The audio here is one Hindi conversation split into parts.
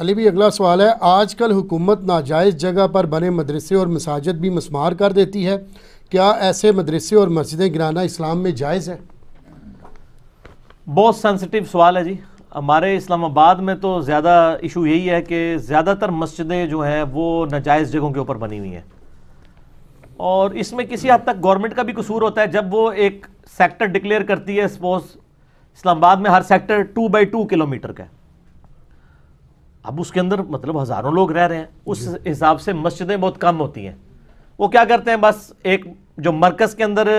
अली भी अगला सवाल है आजकल हुकूमत नाजायज़ जगह पर बने मदरसे और मसाजद भी मसमार कर देती है क्या ऐसे मदरसे और मस्जिदें गिराना इस्लाम में जायज़ है बहुत सेंसिटिव सवाल है जी हमारे इस्लामाबाद में तो ज़्यादा इशू यही है कि ज़्यादातर मस्जिदें जो हैं वो नाजायज़ जगहों के ऊपर बनी हुई हैं और इसमें किसी हद तक गवर्नमेंट का भी कसूर होता है जब वो एक सेक्टर डिक्लेयर करती है सपोज इस्लामाबाद में हर sector two by two kilometre का है अब उसके अंदर मतलब हज़ारों लोग रह रहे हैं उस हिसाब से मस्जिदें बहुत कम होती हैं वो क्या करते हैं बस एक जो मरकज़ के अंदर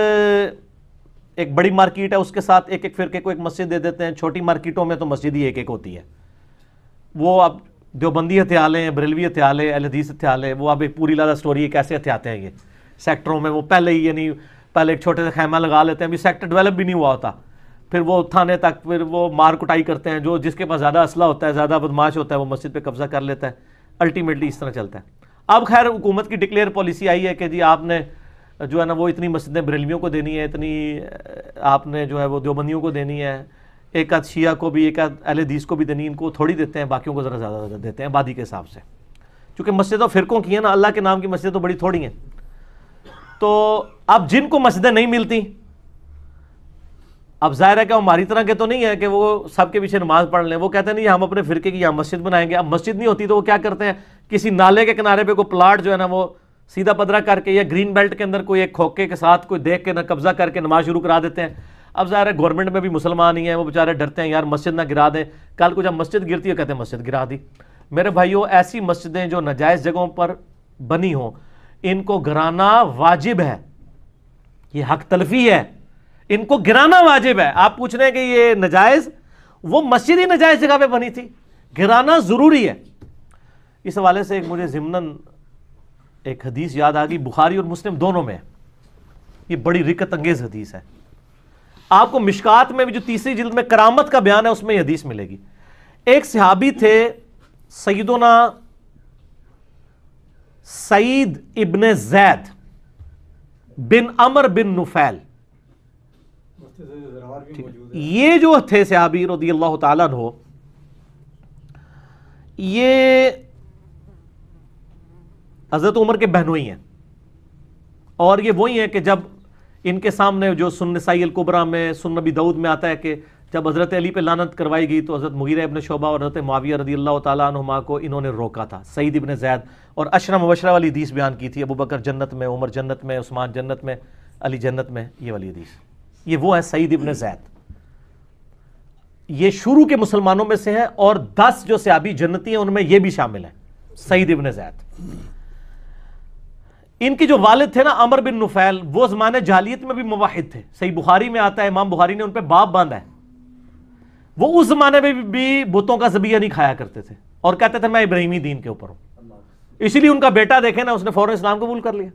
एक बड़ी मार्केट है उसके साथ एक एक फिरके को एक मस्जिद दे देते हैं छोटी मार्केटों में तो मस्जिद ही एक एक होती है वो अब देवबंदी हथियाले हैं बरेलवी हथियाले है, अलहदीस हथियाले है, वो अब एक पूरी लादा स्टोरी है कैसे हथियाते हैं ये सेक्टरों में वो पहले ही यानी पहले एक छोटे से खैमा लगा लेते हैं अभी सेक्टर डेवलप भी नहीं हुआ होता फिर वो थाने तक फिर वो मार कुटाई करते हैं जो जिसके पास ज़्यादा असला होता है ज़्यादा बदमाश होता है वो मस्जिद पर कब्ज़ा कर लेता है अल्टीमेटली इस तरह चलता है अब खैर हुकूमत की डिक्लेयर पॉलिसी आई है कि जी आपने जो है ना वो इतनी मस्जिदें बरेलवियों को देनी है इतनी आपने जो है वो देवबंदियों को देनी है एक आध शिया को भी एक आध अलदीस को भी देनी इनको थोड़ी देते हैं बाकियों को ज़रा ज़्यादा ज़्यादा देते हैं आबादी के हिसाब से क्योंकि मस्जिद और फ़िरकों की हैं ना अल्लाह के नाम की मस्जिद तो बड़ी थोड़ी हैं तो अब जिनको मस्जिदें नहीं मिलती अब जाहिर है कि हमारी तरह के तो नहीं है कि वो सबके पीछे नमाज पढ़ लें वो कहते नहीं हम अपने फिरके की यहाँ मस्जिद बनाएंगे अब मस्जिद नहीं होती तो वो क्या करते हैं किसी नाले के किनारे पे कोई प्लाट जो है ना वो सीधा पदरा करके या ग्रीन बेल्ट के अंदर कोई एक खोके के साथ कोई देख के ना कब्जा करके नमाज शुरू करा देते हैं अब ज़ाहिर है गवर्नमेंट में भी मुसलमान ही हैं वो बेचारे डरते हैं यार मस्जिद ना गिरा दें कल को जब मस्जिद गिरती है कहते हैं मस्जिद गिरा दी मेरे भाइयों ऐसी मस्जिदें जो नाजायज़ जगहों पर बनी हों इनको गिराना वाजिब है ये हक तलफी है इनको गिराना वाजिब है आप पूछ रहे हैं कि ये नजायज़ वो मस्जिद ही नजायज़ जगह पे बनी थी गिराना ज़रूरी है इस हवाले से एक मुझे जिमन एक हदीस याद आ गई बुखारी और मुस्लिम दोनों में ये बड़ी रिकत अंगेज़ हदीस है आपको मिशकात में भी जो तीसरी जिल्द में करामत का बयान है उसमें यह हदीस मिलेगी एक सिहाबी थे सईदोना सईद इबन जैद बिन अमर बिन नुफैल तो ये जो थे सहाबी रदी अल्लाह तहो ये हज़रत उमर के बहनोई हैं और ये वही हैं कि जब इनके सामने जो सुन्नसाई अलकुबरा में सुन्नबी दाऊद में आता है कि जब हज़रत अली पे लानत करवाई गई तो हज़रत मुगीर इबन शोबा और हज़रत माविया रदी अल्लाह तुमा को इन्होंने रोका था सईद इबन जैद और अशरा मुबशरा वाली हदीस बयान की थी अबू बकर जन्नत में उमर जन्नत में उस्मान जन्नत में अली जन्नत में ये वाली हदीस ये वो है सईद इबन जैद ये शुरू के मुसलमानों में से है और दस जो सियाबी जन्नती हैं उनमें ये भी शामिल है सईद इबन जैद इनके जो वालिद थे ना अमर बिन नुफैल वो जमाने जालियत में भी मुवाहिद थे सही बुखारी में आता है इमाम बुखारी ने उन पर बाप बांधा है वो उस जमाने में भी बुतों का जबिया नहीं खाया करते थे और कहते थे मैं इब्राहिमी दीन के ऊपर हूं इसीलिए उनका बेटा देखे ना उसने फौरन इस्लाम कबूल कर लिया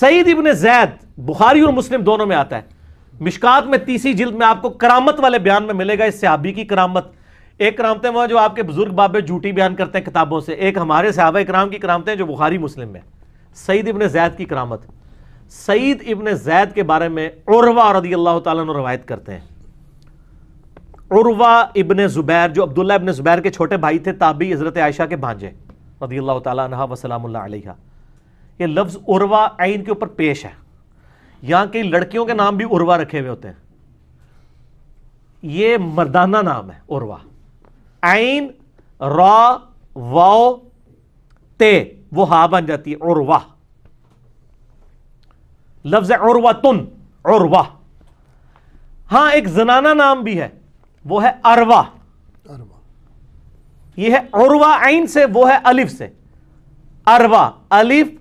सईद इबन जैद बुखारी और मुस्लिम दोनों में आता है मिशकात में तीसरी जिल्द में आपको करामत वाले बयान में मिलेगा इस सहाबी की करामत एक करामतें वह जो आपके बुजुर्ग बाबे झूठी बयान करते हैं किताबों से एक हमारे सहाब कराम की करामते हैं जो बुखारी मुस्लिम में सईद इबन जैद की करामत सईद इबन जैद के बारे में उर्वा रदी अल्लाह तवायत करते हैं उर्वा इबन ज़ुबैर जो अब्दुल्ला इबन ज़ुबैर के छोटे भाई थे ताबी हज़रत आयशा के भांजे रदी अल्लाह तसलम ये लफ्ज़ उर्वा आइन के ऊपर पेश है यहां की लड़कियों के नाम भी उर्वा रखे हुए होते हैं ये मर्दाना नाम है उर्वा आइन रॉ वाओ ते वो हा बन जाती है उर्वा लफ्ज उर्वा तुन उर्वा हां एक जनाना नाम भी है वो है अरवा अरवा ये है उर्वा आइन से वो है अलिफ से अरवा अलिफ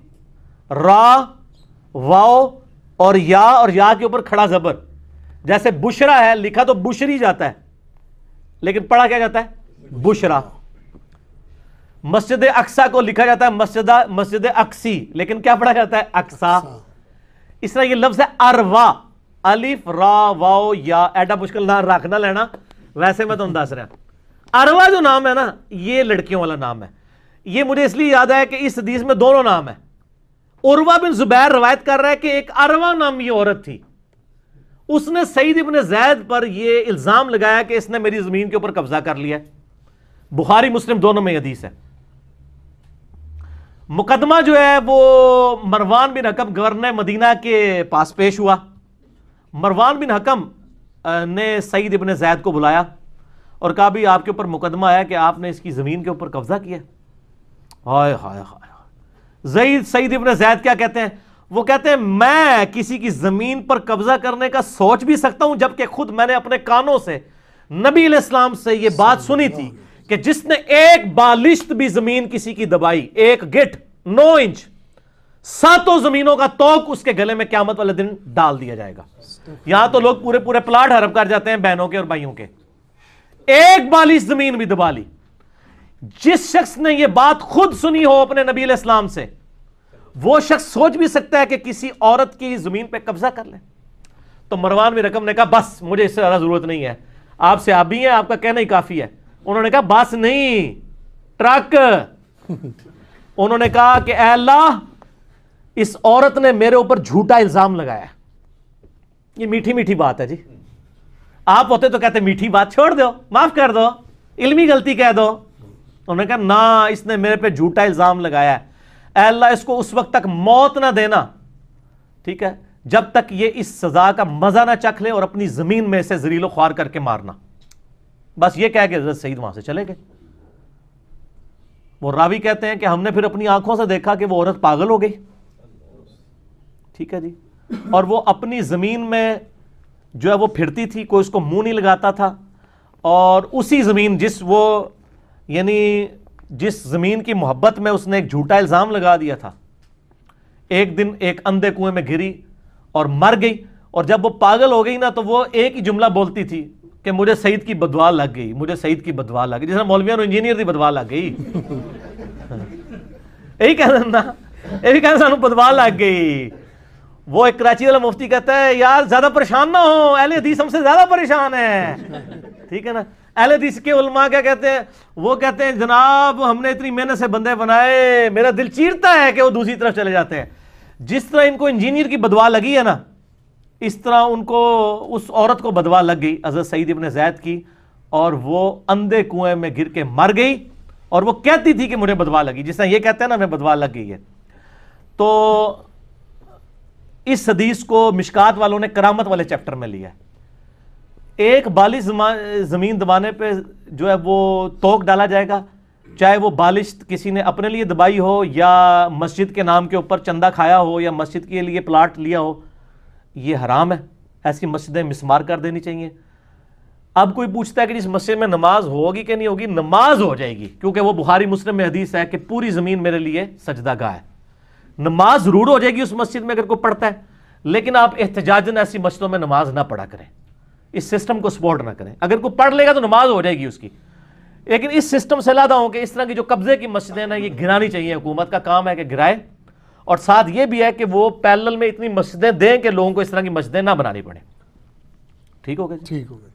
रा वाओ और या और या के ऊपर खड़ा जबर जैसे बुशरा है लिखा तो बुशरी जाता है लेकिन पढ़ा क्या जाता है बुशरा मस्जिद अक्सा को लिखा जाता है मस्जिद मस्जिद अक्सी लेकिन क्या पढ़ा जाता है अक्सा इस तरह ये लफ्ज है अरवा अलिफ रा वाओ या एडा मुश्किल ना रखना लेना वैसे मैं तुम तो दस रहा अरवा जो नाम है ना ये लड़कियों वाला नाम है ये मुझे इसलिए याद है कि इस हदीस में दोनों नाम है उर्वा बिन जुबैर रवायत कर रहा है कि एक अरवा नामी औरत थी उसने सईद इबन जैद पर यह इल्ज़ाम लगाया कि इसने मेरी ज़मीन के ऊपर कब्ज़ा कर लिया बुखारी मुस्लिम दोनों में हदीस है मुकदमा जो है वो Marwan bin Hakam governor Medina के पास पेश हुआ मरवान बिन हकम ने सईद इबन जैद को बुलाया और कहा भी आपके ऊपर मुकदमा आया कि आपने इसकी ज़मीन के ऊपर कब्ज़ा किया हाय हाय हाय जईद सईद इबन जैद क्या कहते हैं वो कहते हैं मैं किसी की जमीन पर कब्जा करने का सोच भी सकता हूं जबकि खुद मैंने अपने कानों से नबी इस्लाम से ये बात सुनी थी कि जिसने एक बालिश्त भी जमीन किसी की दबाई एक गिट नौ इंच सातों जमीनों का तोक उसके गले में क्यामत वाले दिन डाल दिया जाएगा यहां तो लोग पूरे पूरे प्लाट हड़प कर जाते हैं बहनों के और भाइयों के एक बालिश जमीन भी दबा ली जिस शख्स ने यह बात खुद सुनी हो अपने नबी इस्लाम से वो शख्स सोच भी सकता है कि किसी औरत की जमीन पर कब्जा कर ले तो मरवान भी रकम ने कहा बस मुझे इससे ज्यादा जरूरत नहीं है आपसे आप भी है आपका कहना ही काफी है उन्होंने कहा बस नहीं ट्रक उन्होंने कहा कि अल्लाह इस औरत ने मेरे ऊपर झूठा इल्जाम लगाया ये मीठी मीठी बात है जी आप होते तो कहते मीठी बात छोड़ दो माफ कर दो इल्मी गलती कह दो उन्होंने कहा ना इसने मेरे पे झूठा इल्ज़ाम लगाया है अल्लाह इसको उस वक्त तक मौत ना देना ठीक है जब तक ये इस सज़ा का मज़ा ना चख ले और अपनी ज़मीन में से जरीलो ख्वार करके मारना बस ये कह के हजरत सईद वहां से चले गए वो रावी कहते हैं कि हमने फिर अपनी आंखों से देखा कि वो औरत पागल हो गई ठीक है जी और वो अपनी ज़मीन में जो है वो फिरती थी कोई उसको मुंह नहीं लगाता था और उसी ज़मीन जिस वो यानी जिस ज़मीन की मोहब्बत में उसने एक झूठा इल्ज़ाम लगा दिया था एक दिन एक अंधे कुएं में घिरी और मर गई और जब वो पागल हो गई ना तो वो एक ही जुमला बोलती थी कि मुझे सईद की बदवा लग गई मुझे सईद की बदवा लग गई जिस मौलविया इंजीनियर की बदवा लग गई यही कहना ना यही कहना सू बदवा लग गई वो एक कराची वाला मुफ्ती कहता है यार ज्यादा परेशान ना हो अहले हदीस हमसे ज्यादा परेशान है ठीक है ना अलहदीस के उलमा क्या कहते हैं वो कहते हैं जनाब हमने इतनी मेहनत से बंदे बनाए मेरा दिल चीरता है कि वो दूसरी तरफ चले जाते हैं जिस तरह इनको इंजीनियर की बदवा लगी है ना इस तरह उनको उस औरत को बदवा लग गई अजर सईद इबन जैद की और वो अंधे कुएं में गिर के मर गई और वो कहती थी कि मुझे बदवा लगी जिस तरह ये कहते हैं ना हमें बदवा लग गई है तो इस हदीस को मिशकात वालों ने करामत वाले चैप्टर में लिया है एक बालिश ज़मीन दबाने पे जो है वो तोक डाला जाएगा चाहे वो बालिश किसी ने अपने लिए दबाई हो या मस्जिद के नाम के ऊपर चंदा खाया हो या मस्जिद के लिए प्लाट लिया हो ये हराम है ऐसी मस्जिदें मिसमार कर देनी चाहिए अब कोई पूछता है कि जिस मस्जिद में नमाज होगी कि नहीं होगी नमाज हो जाएगी क्योंकि वो बुहारी मुस्लिम में हदीस है कि पूरी ज़मीन मेरे लिए सजदा गाह है नमाज ज़रूर हो जाएगी उस मस्जिद में अगर कोई पढ़ता है लेकिन आप एहतजाजन ऐसी मस्जिदों में नमाज ना पढ़ा करें इस सिस्टम को सपोर्ट ना करें अगर कोई पढ़ लेगा तो नमाज हो जाएगी उसकी लेकिन इस सिस्टम से लादा हो कि इस तरह की जो कब्जे की मस्जिदें ना ये गिरानी चाहिए हुकूमत का काम है कि गिराए और साथ ये भी है कि वो पैरल में इतनी मस्जिदें दें कि लोगों को इस तरह की मस्जिदें ना बनानी पड़े ठीक हो गया ठीक हो गया